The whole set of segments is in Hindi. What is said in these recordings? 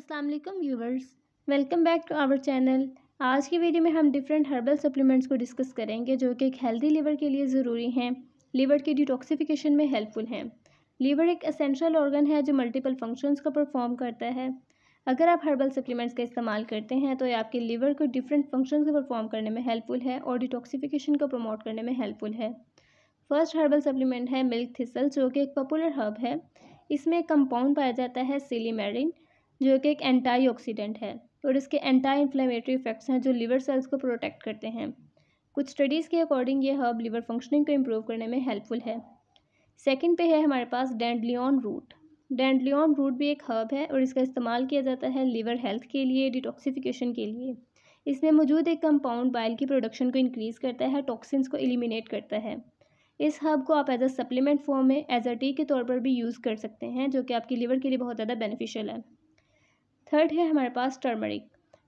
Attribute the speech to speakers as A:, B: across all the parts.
A: अस्सलाम वालेकुम viewers welcome back to our channel आज की वीडियो में हम डिफरेंट हर्बल सप्लीमेंट्स को डिस्कस करेंगे जो कि एक हेल्दी लीवर के लिए ज़रूरी हैं लीवर के डिटॉक्सिफिकेशन में हेल्पफुल हैं लीवर एक असेंशल ऑर्गन है जो मल्टीपल फंक्शंस को परफॉर्म करता है अगर आप हर्बल सप्लीमेंट्स का इस्तेमाल करते हैं तो ये आपके लीवर को डिफरेंट फंक्शन को परफॉर्म करने में हेल्पफुल है और डिटॉक्सिफिकेशन को प्रमोट करने में हेल्पफुल है फर्स्ट हर्बल सप्लीमेंट है मिल्क थिसल जो कि एक पॉपुलर हर्ब है इसमें कंपाउंड पाया जाता है सिलीमेरिन जो कि एक एंटी ऑक्सीडेंट है और इसके एंटी इन्फ्लेमेटरी इफेक्ट्स हैं जो लीवर सेल्स को प्रोटेक्ट करते हैं कुछ स्टडीज़ के अकॉर्डिंग ये हर्ब लीवर फंक्शनिंग को इम्प्रूव करने में हेल्पफुल है सेकंड पे है हमारे पास डेंडलियन रूट डेंडलियन रूट भी एक हर्ब है और इसका इस्तेमाल किया जाता है लीवर हेल्थ के लिए डिटॉक्सिफिकेशन के लिए इसमें मौजूद एक कंपाउंड बाइल की प्रोडक्शन को इंक्रीज़ करता है टॉक्सिन को एलिमिनेट करता है इस हर्ब को आप एज अ सप्लीमेंट फॉर्म में एज अ टी के तौर पर भी यूज़ कर सकते हैं जो कि आपकी लीवर के लिए बहुत ज़्यादा बेनिफिशियल है थर्ड है हमारे पास टर्मरिक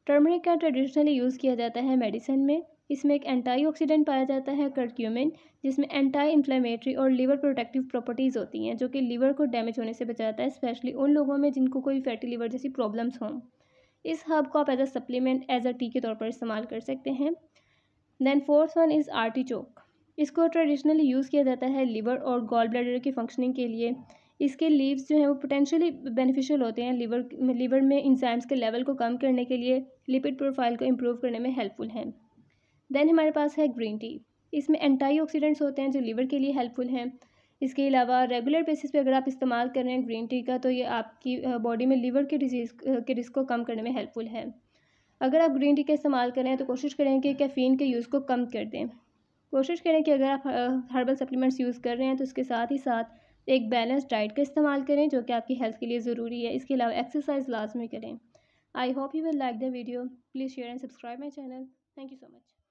A: टर्मरिक का ट्रेडिशनली यूज़ किया जाता है मेडिसिन में इसमें एक एंटी पाया जाता है करक्यूमिन जिसमें एंटी इन्फ्लेमेटरी और लीवर प्रोटेक्टिव प्रॉपर्टीज़ होती हैं जो कि लीवर को डैमेज होने से बचाता है स्पेशली उन लोगों में जिनको कोई फैटी लीवर जैसी प्रॉब्लम्स हों इस हर्ब को आप as a supplement as a tea के तौर पर इस्तेमाल कर सकते हैं देन फोर्थ वन इज़ आर्टी इसको ट्रेडिशनली यूज़ किया जाता है लीवर और गॉल ब्लैडर की फंक्शनिंग के लिए इसके लीव्स जो हैं वो पोटेंशियली बेनिफिशियल होते हैं लीवर लीवर में इंजाइम्स के लेवल को कम करने के लिए लिपिड प्रोफाइल को इम्प्रूव करने में हेल्पफुल हैं देन हमारे पास है ग्रीन टी इसमें एंटी होते हैं जो लीवर के लिए हेल्पफुल हैं इसके अलावा रेगुलर बेसिस पे अगर आप इस्तेमाल कर रहे हैं ग्रीन टी का तो ये आपकी बॉडी में लीवर के डिजीज़ के रिस्क को कम करने में हेल्पफुल है अगर आप ग्रीन टी का इस्तेमाल करें तो कोशिश करें कि कैफ़ीन के यूज़ को कम कर दें कोशिश करें कि अगर आप हर्बल सप्लीमेंट्स यूज़ कर रहे हैं तो उसके साथ ही साथ एक बैलेंस डाइट का इस्तेमाल करें जो कि आपकी हेल्थ के लिए ज़रूरी है इसके अलावा एक्सरसाइज लाजमी करें I hope you will like the video please share and subscribe my channel thank you so much